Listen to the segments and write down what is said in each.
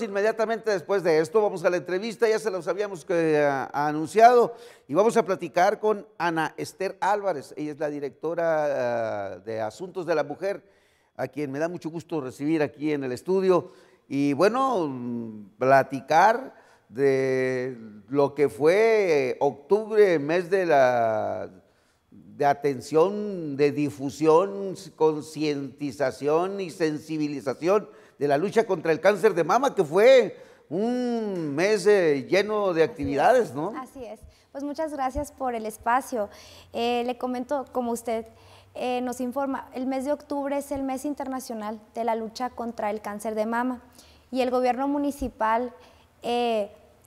inmediatamente después de esto, vamos a la entrevista, ya se los habíamos eh, anunciado, y vamos a platicar con Ana Esther Álvarez, ella es la directora ah, de Asuntos de la Mujer, a quien me da mucho gusto recibir aquí en el estudio, y bueno, platicar de lo que fue eh, octubre, mes de la de atención, de difusión, concientización y sensibilización de la lucha contra el cáncer de mama, que fue un mes eh, lleno de actividades, ¿no? Así es. Pues muchas gracias por el espacio. Eh, le comento, como usted eh, nos informa, el mes de octubre es el mes internacional de la lucha contra el cáncer de mama y el gobierno municipal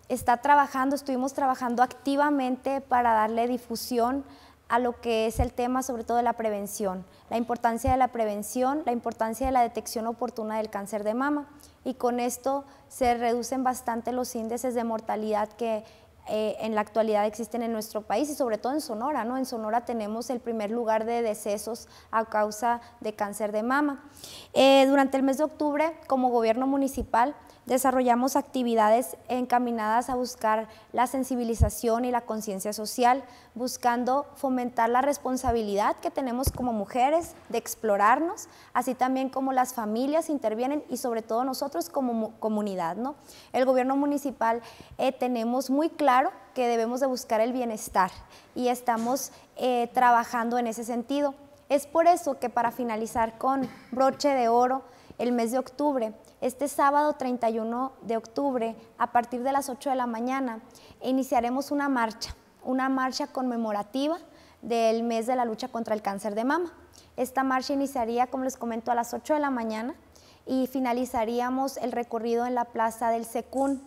está trabajando, estuvimos trabajando activamente para darle difusión a lo que es el tema sobre todo de la prevención, la importancia de la prevención, la importancia de la detección oportuna del cáncer de mama y con esto se reducen bastante los índices de mortalidad que eh, en la actualidad existen en nuestro país y sobre todo en Sonora. ¿no? En Sonora tenemos el primer lugar de decesos a causa de cáncer de mama. Eh, durante el mes de octubre, como gobierno municipal, desarrollamos actividades encaminadas a buscar la sensibilización y la conciencia social, buscando fomentar la responsabilidad que tenemos como mujeres de explorarnos, así también como las familias intervienen y sobre todo nosotros como comunidad. ¿no? El gobierno municipal eh, tenemos muy claro claro que debemos de buscar el bienestar y estamos eh, trabajando en ese sentido. Es por eso que para finalizar con broche de oro el mes de octubre, este sábado 31 de octubre, a partir de las 8 de la mañana, iniciaremos una marcha, una marcha conmemorativa del mes de la lucha contra el cáncer de mama. Esta marcha iniciaría, como les comento, a las 8 de la mañana y finalizaríamos el recorrido en la plaza del Secún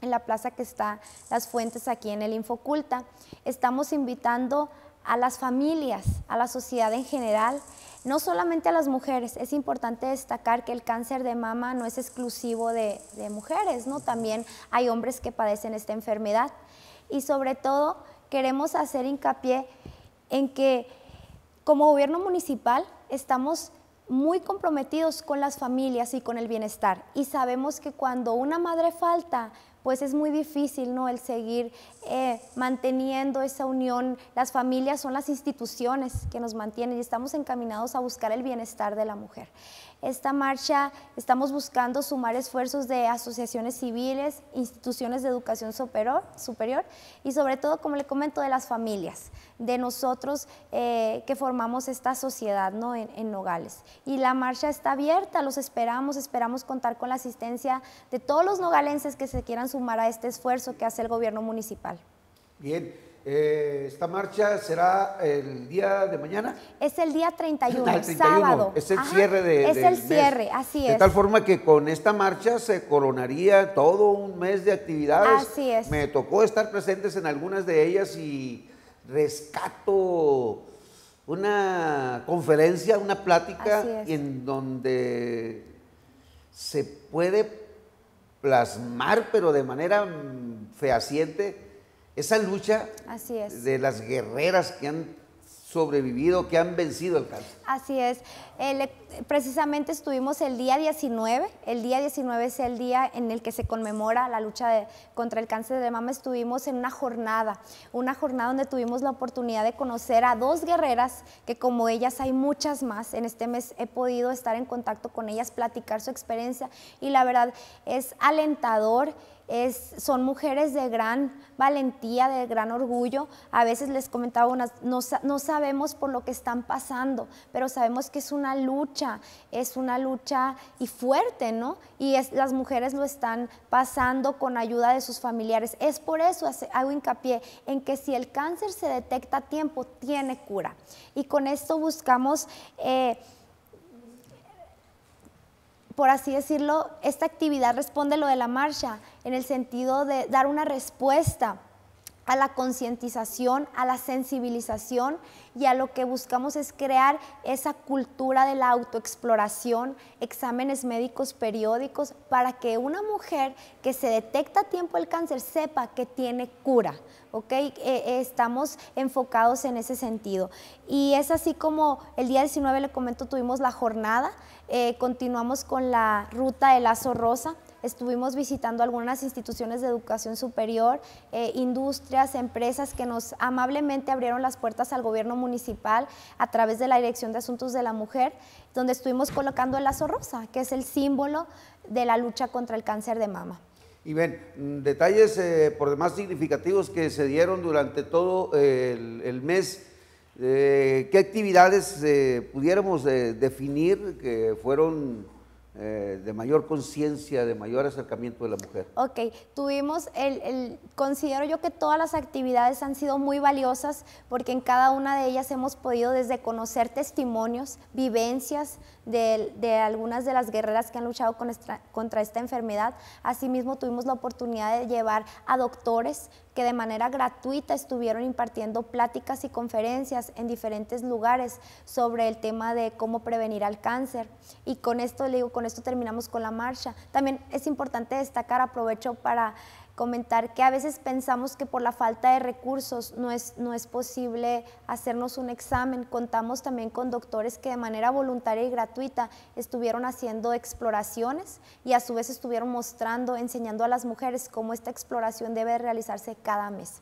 en la plaza que está Las Fuentes aquí en el Infoculta. Estamos invitando a las familias, a la sociedad en general, no solamente a las mujeres. Es importante destacar que el cáncer de mama no es exclusivo de, de mujeres, ¿no? También hay hombres que padecen esta enfermedad. Y sobre todo queremos hacer hincapié en que como gobierno municipal estamos muy comprometidos con las familias y con el bienestar. Y sabemos que cuando una madre falta, pues es muy difícil, ¿no? El seguir eh, manteniendo esa unión. Las familias son las instituciones que nos mantienen y estamos encaminados a buscar el bienestar de la mujer. Esta marcha estamos buscando sumar esfuerzos de asociaciones civiles, instituciones de educación superior, y sobre todo, como le comento, de las familias, de nosotros eh, que formamos esta sociedad ¿no? en, en Nogales. Y la marcha está abierta, los esperamos, esperamos contar con la asistencia de todos los nogalenses que se quieran sumar a este esfuerzo que hace el gobierno municipal. Bien, eh, esta marcha será el día de mañana. Es el día 31, ah, el sábado. Es el cierre de. Es el cierre, así es. De tal forma que con esta marcha se coronaría todo un mes de actividades. Así es. Me tocó estar presentes en algunas de ellas y rescato una conferencia, una plática en donde se puede plasmar, pero de manera fehaciente, esa lucha de las guerreras que han sobrevivido, que han vencido el cáncer. Así es. precisamente estuvimos el día 19, el día 19 es el día en el que se conmemora la lucha contra el cáncer de mama, estuvimos en una jornada, una jornada donde tuvimos la oportunidad de conocer a dos guerreras, que como ellas hay muchas más, en este mes he podido estar en contacto con ellas, platicar su experiencia y la verdad es alentador son mujeres de gran valentía, de gran orgullo. A veces les comentaba, unas, no, sabemos por lo que están pasando, pero sabemos que es una lucha, es una lucha y fuerte, ¿no? Y las mujeres lo están pasando con ayuda de sus familiares. Es por eso hago hincapié en que si el cáncer se detecta a tiempo, tiene cura. Y con esto buscamos... Eh, por así decirlo, esta actividad responde lo de la marcha, en el sentido de dar una respuesta a la concientización, a la sensibilización y a lo que buscamos es crear esa cultura de la autoexploración, exámenes médicos periódicos, para que una mujer que se detecta a tiempo el cáncer sepa que tiene cura. Okay, eh, eh, estamos enfocados en ese sentido. Y es así como el día 19, le comento, tuvimos la jornada eh, continuamos con la ruta del lazo rosa. Estuvimos visitando algunas instituciones de educación superior, eh, industrias, empresas que nos amablemente abrieron las puertas al gobierno municipal a través de la Dirección de Asuntos de la Mujer, donde estuvimos colocando el lazo rosa, que es el símbolo de la lucha contra el cáncer de mama. Y ven, mm, detalles eh, por demás significativos que se dieron durante todo el, el mes eh, qué actividades eh, pudiéramos eh, definir que fueron de mayor conciencia, de mayor acercamiento de la mujer. Ok, tuvimos el, considero yo que todas las actividades han sido muy valiosas porque en cada una de ellas hemos podido desde conocer testimonios, vivencias, de, algunas de las guerreras que han luchado contra esta enfermedad. Asimismo, tuvimos la oportunidad de llevar a doctores que de manera gratuita estuvieron impartiendo pláticas y conferencias en diferentes lugares sobre el tema de cómo prevenir al cáncer. Y con esto, digo, con esto terminamos con la marcha. También es importante destacar, aprovecho para comentar que a veces pensamos que por la falta de recursos no es, no es posible hacernos un examen. Contamos también con doctores que de manera voluntaria y gratuita estuvieron haciendo exploraciones y a su vez estuvieron mostrando, enseñando a las mujeres cómo esta exploración debe realizarse cada mes.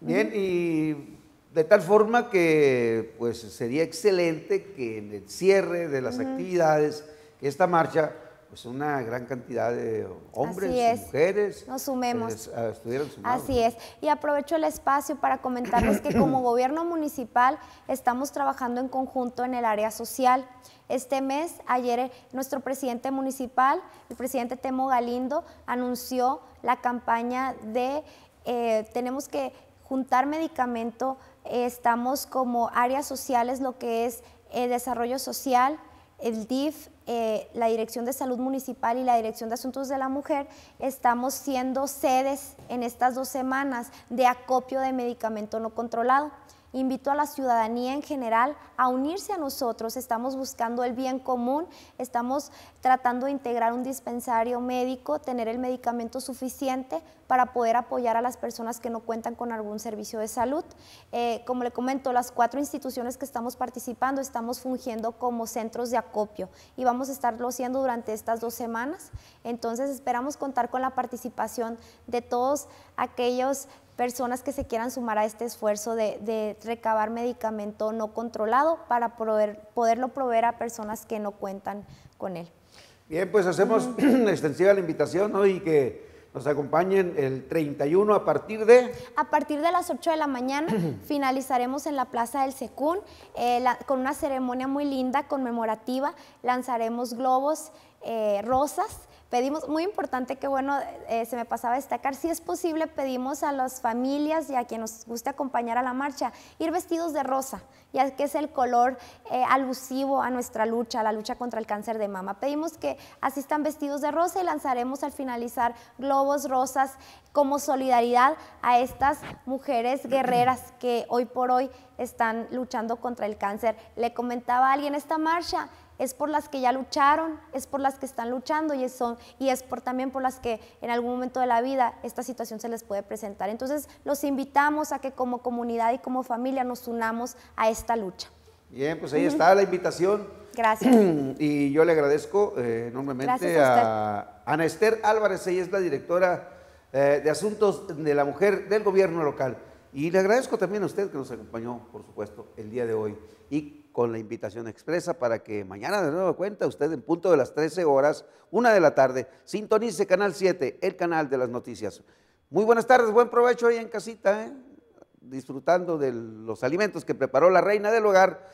Bien, y de tal forma que pues sería excelente que en el cierre de las actividades, que esta marcha pues una gran cantidad de hombres y mujeres nos sumemos. Ah, estuvieron Así es. Y aprovecho el espacio para comentarles que como gobierno municipal estamos trabajando en conjunto en el área social. Este mes, ayer, eh, nuestro presidente municipal, el presidente Temo Galindo, anunció la campaña de eh, tenemos que juntar medicamento, eh, estamos como áreas sociales, lo que es desarrollo social, el DIF, eh, la Dirección de Salud Municipal y la Dirección de Asuntos de la Mujer, estamos siendo sedes en estas dos semanas de acopio de medicamento no controlado. Invito a la ciudadanía en general a unirse a nosotros. Estamos buscando el bien común, estamos tratando de integrar un dispensario médico, tener el medicamento suficiente para poder apoyar a las personas que no cuentan con algún servicio de salud. Eh, como le comento, las cuatro instituciones que estamos participando estamos fungiendo como centros de acopio y vamos a estarlo haciendo durante estas dos semanas. Entonces esperamos contar con la participación de todos aquellos personas que se quieran sumar a este esfuerzo de, recabar medicamento no controlado para poderlo proveer a personas que no cuentan con él. Bien, pues hacemos extensiva la invitación y que nos acompañen el 31 a partir de... A partir de las 8 de la mañana finalizaremos en la Plaza del Secún eh, con una ceremonia muy linda, conmemorativa. Lanzaremos globos eh, rosas Pedimos, muy importante que bueno, eh, se me pasaba a destacar, si es posible, pedimos a las familias y a quien nos guste acompañar a la marcha, ir vestidos de rosa, ya que es el color eh, alusivo a nuestra lucha, a la lucha contra el cáncer de mama. Pedimos que asistan vestidos de rosa y lanzaremos al finalizar globos rosas como solidaridad a estas mujeres guerreras que hoy por hoy están luchando contra el cáncer. Le comentaba alguien esta marcha es por las que ya lucharon, es por las que están luchando y, son, y es por, también por las que en algún momento de la vida esta situación se les puede presentar. Entonces los invitamos a que como comunidad y como familia nos unamos a esta lucha. Bien, pues ahí está la invitación. Gracias. y yo le agradezco eh, enormemente a, Ana Esther Álvarez, ella es la directora eh, de Asuntos de la Mujer del Gobierno Local. Y le agradezco también a usted que nos acompañó, por supuesto, el día de hoy y con la invitación expresa para que mañana de nuevo cuenta usted en punto de las 13 horas, una de la tarde, sintonice Canal 7, el canal de las noticias. Muy buenas tardes, buen provecho ahí en casita, ¿eh? disfrutando de los alimentos que preparó la reina del hogar.